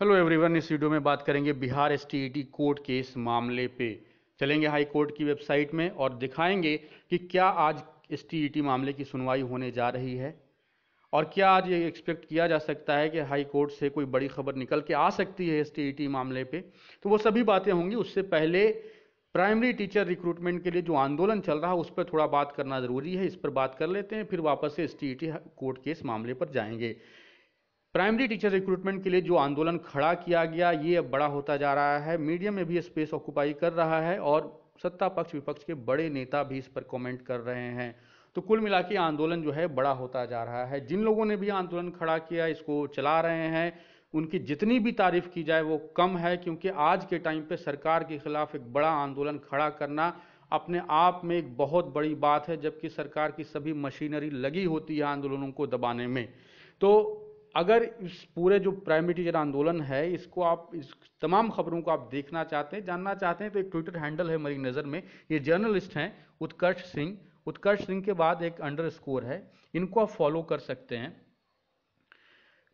hello everyone इस video में बात करेंगे बिहार एस e कोर्ट के इस मामले पे चलेंगे हाई कोर्ट की वेबसाइट में और दिखाएंगे कि क्या आज एस e मामले की सुनवाई होने जा रही है और क्या आज ये एक्सपेक्ट किया जा सकता है कि हाई कोर्ट से कोई बड़ी खबर निकल के आ सकती है एस e मामले पे तो वो सभी बातें होंगी उससे पहले प्राइमरी टीचर रिक्रूटमेंट के लिए जो आंदोलन चल रहा है उस पर थोड़ा बात करना ज़रूरी है इस पर बात कर लेते हैं फिर वापस से एस कोर्ट के इस मामले पर जाएंगे प्राइमरी टीचर रिक्रूटमेंट के लिए जो आंदोलन खड़ा किया गया ये अब बड़ा होता जा रहा है मीडिया में भी स्पेस ऑक्यूपाई कर रहा है और सत्ता पक्ष विपक्ष के बड़े नेता भी इस पर कमेंट कर रहे हैं तो कुल मिला के आंदोलन जो है बड़ा होता जा रहा है जिन लोगों ने भी आंदोलन खड़ा किया इसको चला रहे हैं उनकी जितनी भी तारीफ की जाए वो कम है क्योंकि आज के टाइम पे सरकार के खिलाफ एक बड़ा आंदोलन खड़ा करना अपने आप में एक बहुत बड़ी बात है जबकि सरकार की सभी मशीनरी लगी होती है आंदोलनों को दबाने में तो अगर इस पूरे जो प्राइमिटी जन आंदोलन है इसको आप इस तमाम खबरों को आप देखना चाहते हैं जानना चाहते हैं तो एक ट्विटर हैंडल है मेरी नज़र में ये जर्नलिस्ट हैं उत्कर्ष सिंह उत्कर्ष सिंह के बाद एक अंडर स्कोर है इनको आप फॉलो कर सकते हैं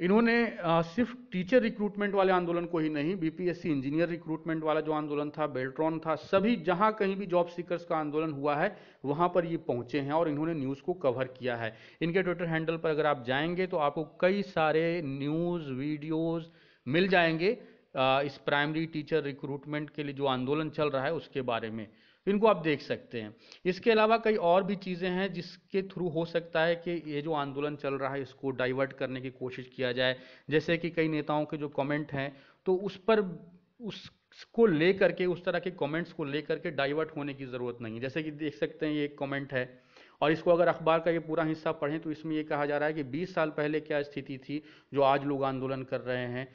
इन्होंने सिर्फ टीचर रिक्रूटमेंट वाले आंदोलन को ही नहीं बीपीएससी इंजीनियर रिक्रूटमेंट वाला जो आंदोलन था बेल्ट्रॉन था सभी जहां कहीं भी जॉब सीकर्स का आंदोलन हुआ है वहां पर ये पहुंचे हैं और इन्होंने न्यूज़ को कवर किया है इनके ट्विटर हैंडल पर अगर आप जाएंगे तो आपको कई सारे न्यूज़ वीडियोज़ मिल जाएंगे इस प्राइमरी टीचर रिक्रूटमेंट के लिए जो आंदोलन चल रहा है उसके बारे में इनको आप देख सकते हैं इसके अलावा कई और भी चीज़ें हैं जिसके थ्रू हो सकता है कि ये जो आंदोलन चल रहा है इसको डाइवर्ट करने की कोशिश किया जाए जैसे कि कई नेताओं के जो कमेंट हैं तो उस पर उसको ले करके उस तरह के कमेंट्स को लेकर के डाइवर्ट होने की ज़रूरत नहीं है जैसे कि देख सकते हैं ये एक कॉमेंट है और इसको अगर अखबार का ये पूरा हिस्सा पढ़ें तो इसमें ये कहा जा रहा है कि बीस साल पहले क्या स्थिति थी जो आज लोग आंदोलन कर रहे हैं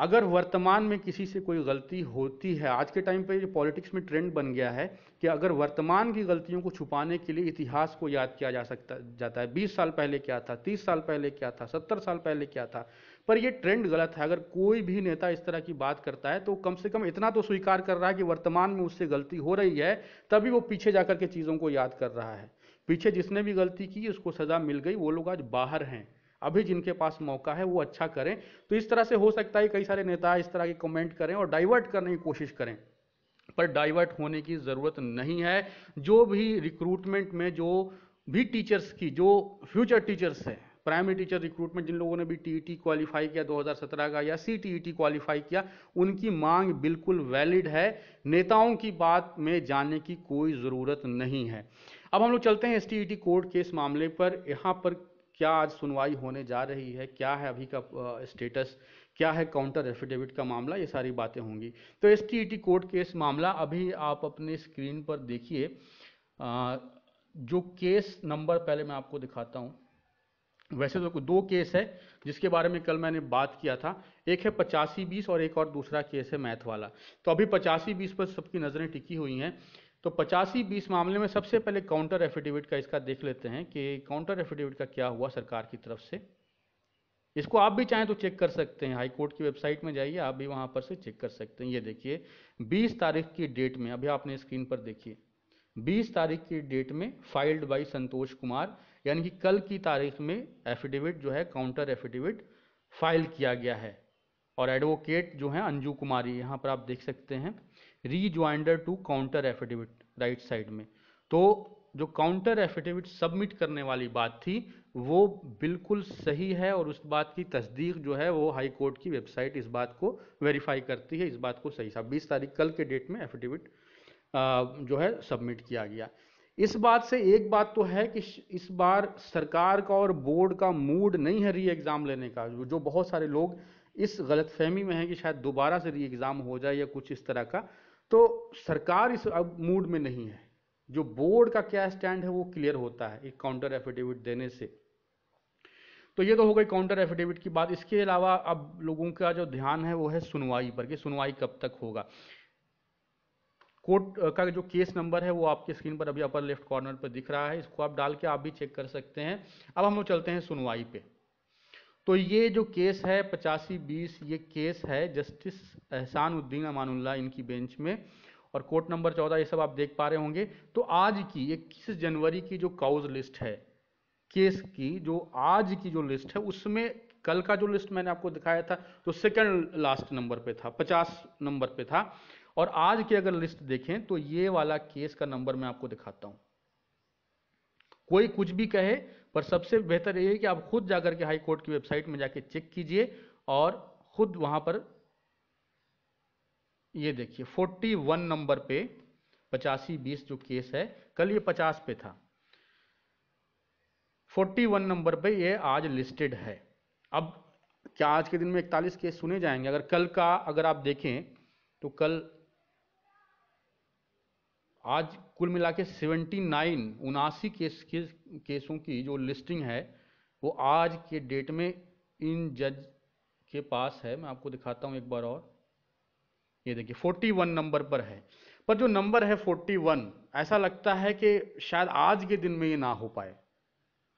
अगर वर्तमान में किसी से कोई गलती होती है आज के टाइम पर ये पॉलिटिक्स में ट्रेंड बन गया है कि अगर वर्तमान की गलतियों को छुपाने के लिए इतिहास को याद किया जा सकता जाता है 20 साल पहले क्या था 30 साल पहले क्या था 70 साल पहले क्या था पर ये ट्रेंड गलत है अगर कोई भी नेता इस तरह की बात करता है तो कम से कम इतना तो स्वीकार कर रहा है कि वर्तमान में उससे गलती हो रही है तभी वो पीछे जा के चीज़ों को याद कर रहा है पीछे जिसने भी गलती की उसको सज़ा मिल गई वो लोग आज बाहर हैं अभी जिनके पास मौका है वो अच्छा करें तो इस तरह से हो सकता है कई सारे नेता इस तरह के कमेंट करें और डाइवर्ट करने की कोशिश करें पर डाइवर्ट होने की ज़रूरत नहीं है जो भी रिक्रूटमेंट में जो भी टीचर्स की जो फ्यूचर टीचर्स हैं प्राइमरी टीचर रिक्रूटमेंट जिन लोगों ने भी टी ई क्वालिफाई किया 2017 का या सी टी क्वालिफाई किया उनकी मांग बिल्कुल वैलिड है नेताओं की बात में जाने की कोई ज़रूरत नहीं है अब हम लोग चलते हैं एस टी कोर्ट के इस e मामले पर यहाँ पर क्या आज सुनवाई होने जा रही है क्या है अभी का स्टेटस क्या है काउंटर एफिडेविट का मामला ये सारी बातें होंगी तो एस टी कोर्ट केस मामला अभी आप अपने स्क्रीन पर देखिए जो केस नंबर पहले मैं आपको दिखाता हूँ वैसे तो दो केस है जिसके बारे में कल मैंने बात किया था एक है पचासी बीस और एक और दूसरा केस है मैथ वाला तो अभी पचासी बीस पर सबकी नज़रें टिकी हुई हैं तो पचासी बीस मामले में सबसे पहले काउंटर एफिडेविट का इसका देख लेते हैं कि काउंटर एफिडेविट का क्या हुआ सरकार की तरफ से इसको आप भी चाहें तो चेक कर सकते हैं हाई कोर्ट की वेबसाइट में जाइए आप भी वहां पर से चेक कर सकते हैं ये देखिए 20 तारीख की डेट में अभी आपने स्क्रीन पर देखिए 20 तारीख की डेट में फाइल्ड बाय संतोष कुमार यानी कि कल की तारीख में एफिडेविट जो है काउंटर एफिडेविट फाइल किया गया है और एडवोकेट जो है अंजू कुमारी यहाँ पर आप देख सकते हैं rejoinder to counter affidavit right side में तो जो काउंटर एफिडेविट सबमिट करने वाली बात थी वो बिल्कुल सही है और उस बात की तस्दीक जो है वो हाई कोर्ट की वेबसाइट इस बात को वेरीफाई करती है इस बात को सही साहब बीस तारीख कल के डेट में एफिडेविट जो है सबमिट किया गया इस बात से एक बात तो है कि इस बार सरकार का और बोर्ड का मूड नहीं है री एग्ज़ाम लेने का जो बहुत सारे लोग इस गलतफहमी में है कि शायद दोबारा से री एग्ज़ाम हो जाए या कुछ इस तरह का तो सरकार इस अब मूड में नहीं है जो बोर्ड का क्या स्टैंड है वो क्लियर होता है एक काउंटर एफिडेविट देने से तो ये तो हो गई काउंटर एफिडेविट की बात इसके अलावा अब लोगों का जो ध्यान है वो है सुनवाई पर कि सुनवाई कब तक होगा कोर्ट का जो केस नंबर है वो आपके स्क्रीन पर अभी अपर लेफ्ट कॉर्नर पर दिख रहा है इसको आप डाल के आप भी चेक कर सकते हैं अब हम लोग चलते हैं सुनवाई पे तो ये जो केस है पचासी बीस ये केस है जस्टिस एहसान उद्दीन अमानुल्ला इनकी बेंच में और कोर्ट नंबर चौदह ये सब आप देख पा रहे होंगे तो आज की इक्कीस जनवरी की जो काउज लिस्ट है केस की जो आज की जो लिस्ट है उसमें कल का जो लिस्ट मैंने आपको दिखाया था तो सेकंड लास्ट नंबर पे था पचास नंबर पे था और आज की अगर लिस्ट देखें तो ये वाला केस का नंबर मैं आपको दिखाता हूं कोई कुछ भी कहे पर सबसे बेहतर ये है कि आप खुद जाकर के हाई कोर्ट की वेबसाइट में जाके चेक कीजिए और खुद वहां पर ये देखिए 41 नंबर पे पचासी बीस जो केस है कल ये पचास पे था 41 नंबर पे ये आज लिस्टेड है अब क्या आज के दिन में इकतालीस केस सुने जाएंगे अगर कल का अगर आप देखें तो कल आज कुल मिला के सेवेंटी नाइन उनासी केस केस केसों की जो लिस्टिंग है वो आज के डेट में इन जज के पास है मैं आपको दिखाता हूँ एक बार और ये देखिए फोर्टी वन नंबर पर है पर जो नंबर है फोर्टी वन ऐसा लगता है कि शायद आज के दिन में ये ना हो पाए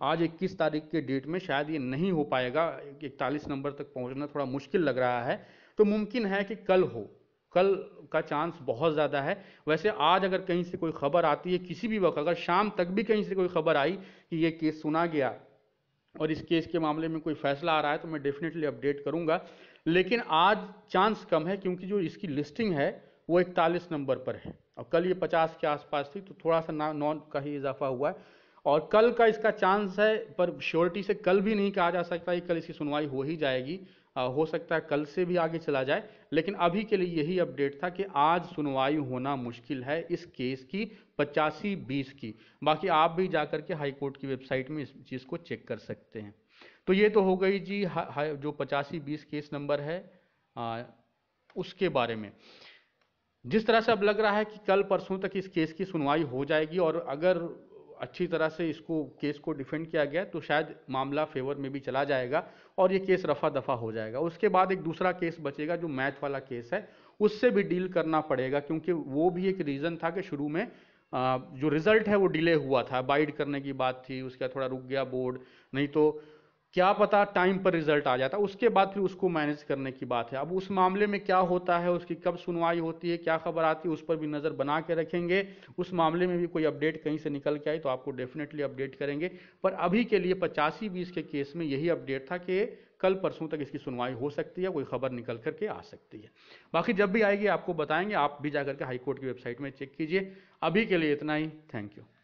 आज 21 तारीख के डेट में शायद ये नहीं हो पाएगा इकतालीस नंबर तक पहुंचना थोड़ा मुश्किल लग रहा है तो मुमकिन है कि कल हो कल का चांस बहुत ज़्यादा है वैसे आज अगर कहीं से कोई खबर आती है किसी भी वक्त अगर शाम तक भी कहीं से कोई खबर आई कि ये केस सुना गया और इस केस के मामले में कोई फैसला आ रहा है तो मैं डेफिनेटली अपडेट करूंगा लेकिन आज चांस कम है क्योंकि जो इसकी लिस्टिंग है वो इकतालीस नंबर पर है और कल ये पचास के आसपास थी तो थोड़ा सा नॉन का ही इजाफा हुआ है और कल का इसका चांस है पर श्योरिटी से कल भी नहीं कहा जा सकता कि कल इसकी सुनवाई हो ही जाएगी हो सकता है कल से भी आगे चला जाए लेकिन अभी के लिए यही अपडेट था कि आज सुनवाई होना मुश्किल है इस केस की पचासी बीस की बाकी आप भी जाकर के हाईकोर्ट की वेबसाइट में इस चीज़ को चेक कर सकते हैं तो ये तो हो गई जी जो पचासी बीस केस नंबर है आ, उसके बारे में जिस तरह से अब लग रहा है कि कल परसों तक इस केस की सुनवाई हो जाएगी और अगर अच्छी तरह से इसको केस को डिफेंड किया गया तो शायद मामला फेवर में भी चला जाएगा और ये केस रफा दफा हो जाएगा उसके बाद एक दूसरा केस बचेगा जो मैच वाला केस है उससे भी डील करना पड़ेगा क्योंकि वो भी एक रीज़न था कि शुरू में जो रिज़ल्ट है वो डिले हुआ था बाइड करने की बात थी उसका थोड़ा रुक गया बोर्ड नहीं तो क्या पता टाइम पर रिजल्ट आ जाता उसके बाद फिर उसको मैनेज करने की बात है अब उस मामले में क्या होता है उसकी कब सुनवाई होती है क्या खबर आती है उस पर भी नज़र बना के रखेंगे उस मामले में भी कोई अपडेट कहीं से निकल के आई तो आपको डेफिनेटली अपडेट करेंगे पर अभी के लिए पचासी बीस के केस में यही अपडेट था कि कल परसों तक इसकी सुनवाई हो सकती है कोई खबर निकल करके आ सकती है बाकी जब भी आएगी आपको बताएंगे आप भी जा करके हाईकोर्ट की वेबसाइट में चेक कीजिए अभी के लिए इतना ही थैंक यू